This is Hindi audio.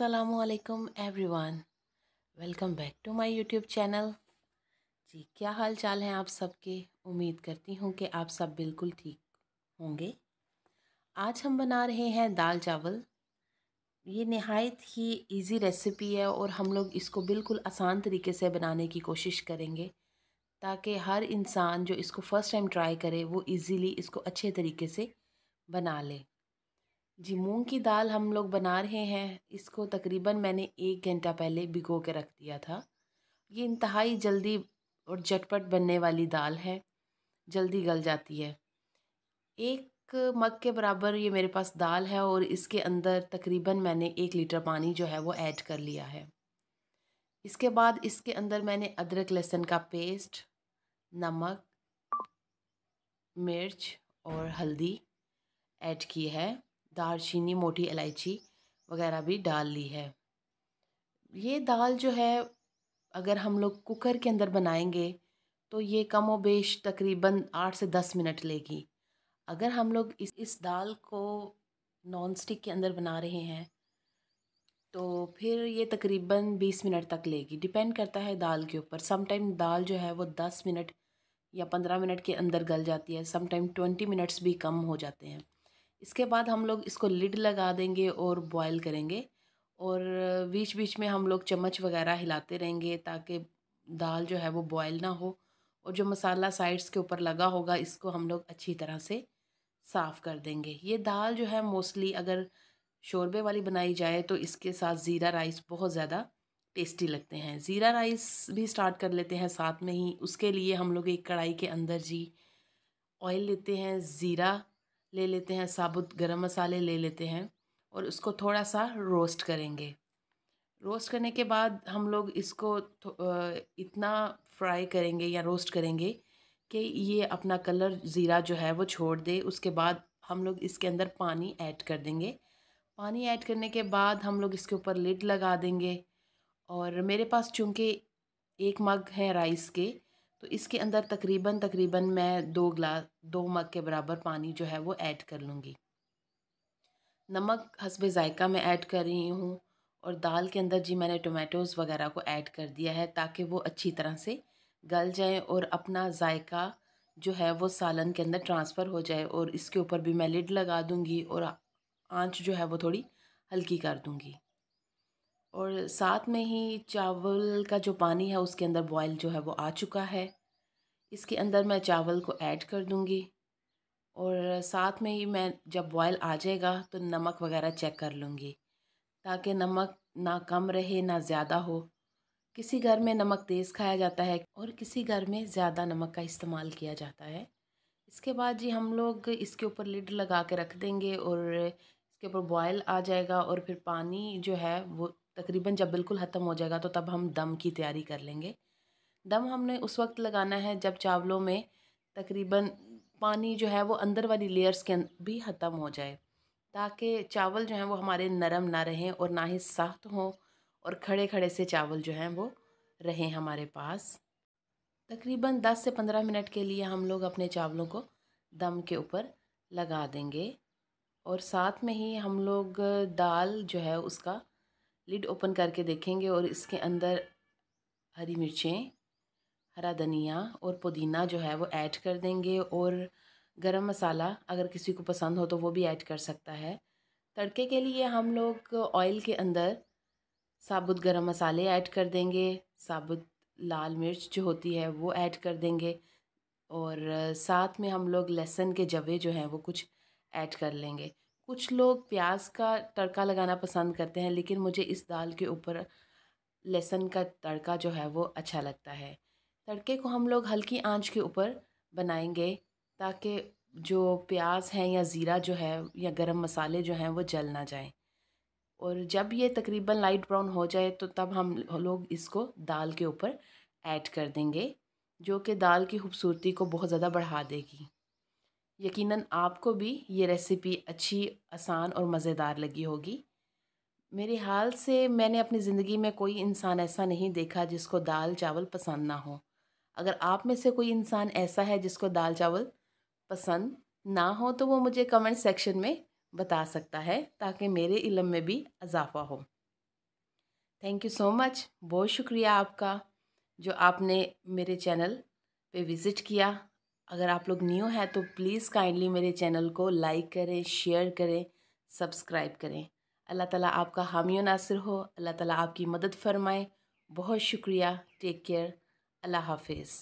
असलकम everyone welcome back to my YouTube channel जी क्या हाल चाल हैं आप सबके उम्मीद करती हूँ कि आप सब बिल्कुल ठीक होंगे आज हम बना रहे हैं दाल चावल ये नहायत ही इजी रेसिपी है और हम लोग इसको बिल्कुल आसान तरीके से बनाने की कोशिश करेंगे ताकि हर इंसान जो इसको फ़र्स्ट टाइम ट्राई करे वो ईज़िली इसको अच्छे तरीके से बना ले जी मूंग की दाल हम लोग बना रहे हैं इसको तकरीबन मैंने एक घंटा पहले भिगो के रख दिया था ये इंतहाई जल्दी और झटपट बनने वाली दाल है जल्दी गल जाती है एक मग के बराबर ये मेरे पास दाल है और इसके अंदर तकरीबन मैंने एक लीटर पानी जो है वो ऐड कर लिया है इसके बाद इसके अंदर मैंने अदरक लहसुन का पेस्ट नमक मिर्च और हल्दी ऐड की है दालचीनी मोटी इलायची वगैरह भी डाल ली है ये दाल जो है अगर हम लोग कुकर के अंदर बनाएंगे तो ये कम व बेश तकरीबन आठ से दस मिनट लेगी अगर हम लोग इस इस दाल को नॉन स्टिक के अंदर बना रहे हैं तो फिर ये तकरीबन बीस मिनट तक लेगी डिपेंड करता है दाल के ऊपर समटाइम दाल जो है वो दस मिनट या पंद्रह मिनट के अंदर गल जाती है समटाइम ट्वेंटी मिनट्स भी कम हो जाते हैं इसके बाद हम लोग इसको लिड लगा देंगे और बॉयल करेंगे और बीच बीच में हम लोग चम्मच वगैरह हिलाते रहेंगे ताकि दाल जो है वो बॉयल ना हो और जो मसाला साइड्स के ऊपर लगा होगा इसको हम लोग अच्छी तरह से साफ़ कर देंगे ये दाल जो है मोस्टली अगर शोरबे वाली बनाई जाए तो इसके साथ ज़ीरा राइस बहुत ज़्यादा टेस्टी लगते हैं ज़ीरा राइस भी स्टार्ट कर लेते हैं साथ में ही उसके लिए हम लोग एक कढ़ाई के अंदर जी ऑयल लेते हैं ज़ीरा ले लेते हैं साबुत गरम मसाले ले लेते हैं और उसको थोड़ा सा रोस्ट करेंगे रोस्ट करने के बाद हम लोग इसको इतना फ्राई करेंगे या रोस्ट करेंगे कि ये अपना कलर ज़ीरा जो है वो छोड़ दे उसके बाद हम लोग इसके अंदर पानी ऐड कर देंगे पानी ऐड करने के बाद हम लोग इसके ऊपर लिड लगा देंगे और मेरे पास चूँकि एक मग है राइस के तो इसके अंदर तकरीबन तकरीबन मैं दो ग्लास दो मग के बराबर पानी जो है वो ऐड कर लूँगी नमक हसब ज़ायका मैं ऐड कर रही हूँ और दाल के अंदर जी मैंने टोमेटोज़ वगैरह को ऐड कर दिया है ताकि वो अच्छी तरह से गल जाए और अपना जायका जो है वो सालन के अंदर ट्रांसफ़र हो जाए और इसके ऊपर भी मैं लिड लगा दूँगी और आँच जो है वो थोड़ी हल्की कर दूँगी और साथ में ही चावल का जो पानी है उसके अंदर बॉयल जो है वो आ चुका है इसके अंदर मैं चावल को ऐड कर दूँगी और साथ में ही मैं जब बॉयल आ जाएगा तो नमक वगैरह चेक कर लूँगी ताकि नमक ना कम रहे ना ज़्यादा हो किसी घर में नमक तेज़ खाया जाता है और किसी घर में ज़्यादा नमक का इस्तेमाल किया जाता है इसके बाद जी हम लोग इसके ऊपर लिड लगा के रख देंगे और इसके ऊपर बॉयल आ जाएगा और फिर पानी जो है वो तकरीबन जब बिल्कुल ख़त्म हो जाएगा तो तब हम दम की तैयारी कर लेंगे दम हमने उस वक्त लगाना है जब चावलों में तकरीबन पानी जो है वो अंदर वाली लेयर्स के अं-, भी ख़त्म हो जाए ताकि चावल जो हैं वो हमारे नरम ना रहें और ना ही सख्त हों और खड़े खड़े से चावल जो हैं वो रहें हमारे पास तकरीबन 10 से 15 मिनट के लिए हम लोग अपने चावलों को दम के ऊपर लगा देंगे और साथ में ही हम लोग दाल जो है उसका लिड ओपन करके देखेंगे और इसके अंदर हरी मिर्चें हरा धनिया और पुदीना जो है वो ऐड कर देंगे और गरम मसाला अगर किसी को पसंद हो तो वो भी ऐड कर सकता है तड़के के लिए हम लोग ऑयल के अंदर साबुत गरम मसाले ऐड कर देंगे साबुत लाल मिर्च जो होती है वो ऐड कर देंगे और साथ में हम लोग लहसुन के जवे जो हैं वो कुछ ऐड कर लेंगे कुछ लोग प्याज का तड़का लगाना पसंद करते हैं लेकिन मुझे इस दाल के ऊपर लहसुन का तड़का जो है वो अच्छा लगता है तड़के को हम लोग हल्की आंच के ऊपर बनाएंगे ताकि जो प्याज हैं या ज़ीरा जो है या गरम मसाले जो हैं वो जल ना जाएं और जब ये तकरीबन लाइट ब्राउन हो जाए तो तब हम लोग इसको दाल के ऊपर ऐड कर देंगे जो कि दाल की खूबसूरती को बहुत ज़्यादा बढ़ा देगी यकीनन आपको भी ये रेसिपी अच्छी आसान और मज़ेदार लगी होगी मेरे हाल से मैंने अपनी ज़िंदगी में कोई इंसान ऐसा नहीं देखा जिसको दाल चावल पसंद ना हो अगर आप में से कोई इंसान ऐसा है जिसको दाल चावल पसंद ना हो तो वो मुझे कमेंट सेक्शन में बता सकता है ताकि मेरे इलम में भी इजाफा हो थैंक यू सो मच बहुत शुक्रिया आपका जो आपने मेरे चैनल पे विज़िट किया अगर आप लोग न्यू हैं तो प्लीज़ काइंडली मेरे चैनल को लाइक करें शेयर करें सब्सक्राइब करें अल्लाह ताला आपका हामी नासिर हो अल्लाह ताला आपकी मदद फरमाए बहुत शुक्रिया टेक केयर अल्लाह हाफिज़